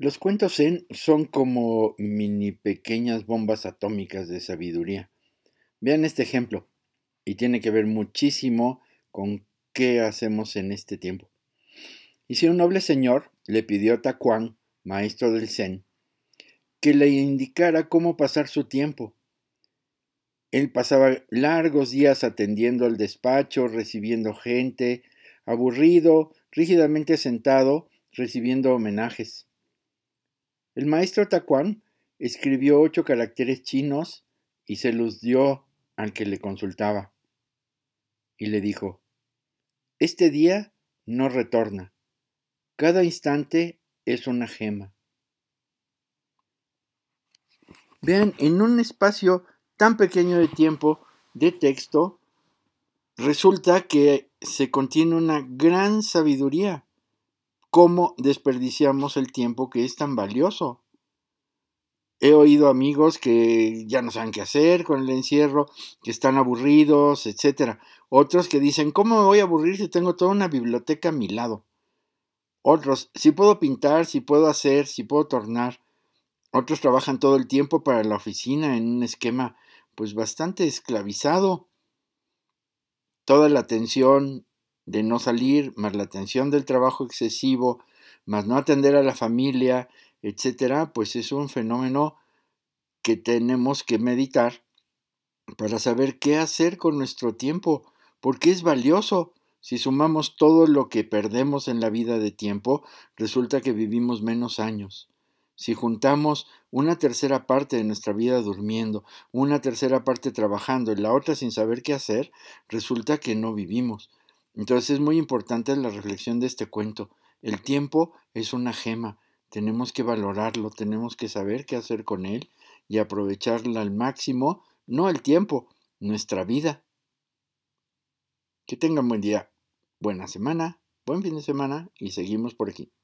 Los cuentos zen son como mini pequeñas bombas atómicas de sabiduría. Vean este ejemplo, y tiene que ver muchísimo con qué hacemos en este tiempo. Y si un noble señor le pidió a Takuan, maestro del zen, que le indicara cómo pasar su tiempo. Él pasaba largos días atendiendo al despacho, recibiendo gente, aburrido, rígidamente sentado, recibiendo homenajes. El maestro Tacuán escribió ocho caracteres chinos y se los dio al que le consultaba. Y le dijo, Este día no retorna. Cada instante es una gema. Vean, en un espacio tan pequeño de tiempo de texto, resulta que se contiene una gran sabiduría cómo desperdiciamos el tiempo que es tan valioso. He oído amigos que ya no saben qué hacer con el encierro, que están aburridos, etc. Otros que dicen, ¿cómo me voy a aburrir si tengo toda una biblioteca a mi lado? Otros, si puedo pintar, si puedo hacer, si puedo tornar. Otros trabajan todo el tiempo para la oficina en un esquema pues bastante esclavizado. Toda la atención de no salir, más la tensión del trabajo excesivo, más no atender a la familia, etcétera, pues es un fenómeno que tenemos que meditar para saber qué hacer con nuestro tiempo, porque es valioso. Si sumamos todo lo que perdemos en la vida de tiempo, resulta que vivimos menos años. Si juntamos una tercera parte de nuestra vida durmiendo, una tercera parte trabajando y la otra sin saber qué hacer, resulta que no vivimos. Entonces es muy importante la reflexión de este cuento. El tiempo es una gema, tenemos que valorarlo, tenemos que saber qué hacer con él y aprovecharla al máximo, no el tiempo, nuestra vida. Que tengan buen día, buena semana, buen fin de semana y seguimos por aquí.